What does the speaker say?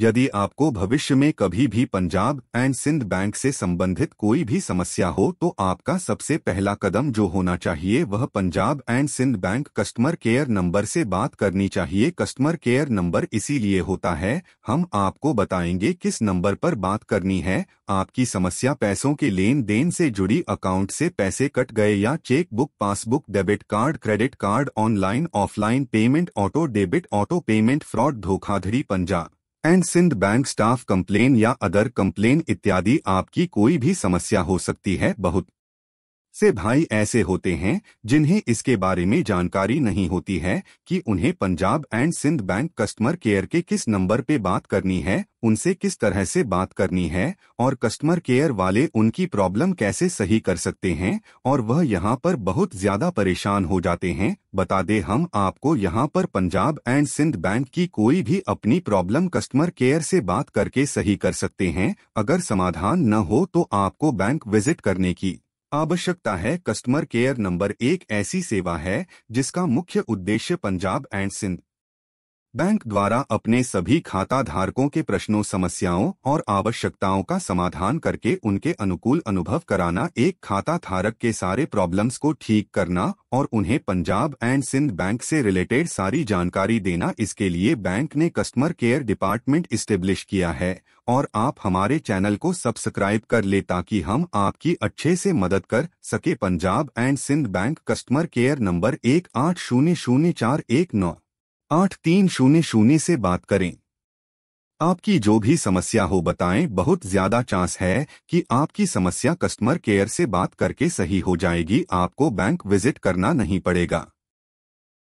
यदि आपको भविष्य में कभी भी पंजाब एंड सिंध बैंक से संबंधित कोई भी समस्या हो तो आपका सबसे पहला कदम जो होना चाहिए वह Punjab and Sind Bank customer care number से बात करनी चाहिए कस्टमर केयर नंबर इसीलिए होता है हम आपको बताएंगे किस नंबर पर बात करनी है आपकी समस्या पैसों के लेन देन से जुड़ी अकाउंट से पैसे कट गए या cheque book passbook debit card credit card online offline payment auto debit auto payment fraud धोखाधड़ी Punjab and Sind Bank staff complain या अदर कंप्लेन इत्यादि आपकी कोई भी समस्या हो सकती है बहुत से भाई ऐसे होते हैं जिन्हें इसके बारे में जानकारी नहीं होती है कि उन्हें Punjab and Sind Bank customer care के किस नंबर पे बात करनी है उनसे किस तरह से बात करनी है और कस्टमर केयर वाले उनकी प्रॉब्लम कैसे सही कर सकते हैं और वह यहाँ पर बहुत ज्यादा परेशान हो जाते हैं बता दे हम आपको यहाँ पर पंजाब एंड सिंध बैंक की कोई भी अपनी प्रॉब्लम कस्टमर केयर से बात करके सही कर सकते हैं अगर समाधान न हो तो आपको बैंक विजिट करने की आवश्यकता है कस्टमर केयर नंबर एक ऐसी सेवा है जिसका मुख्य उद्देश्य पंजाब एंड सिंध बैंक द्वारा अपने सभी खाता धारकों के प्रश्नों समस्याओं और आवश्यकताओं का समाधान करके उनके अनुकूल अनुभव कराना एक खाता धारक के सारे प्रॉब्लम्स को ठीक करना और उन्हें पंजाब एंड सिंध बैंक से रिलेटेड सारी जानकारी देना इसके लिए बैंक ने कस्टमर केयर डिपार्टमेंट इस्टेब्लिश किया है और आप हमारे चैनल को सब्सक्राइब कर ले ताकि हम आपकी अच्छे से मदद कर सके Punjab and Sind Bank customer care number एक आठ शून्य शून्य चार एक नौ आठ तीन शून्य शून्य से बात करें आपकी जो भी समस्या हो बताएं बहुत ज्यादा चांस है कि आपकी समस्या कस्टमर केयर से बात करके सही हो जाएगी आपको बैंक विजिट करना नहीं पड़ेगा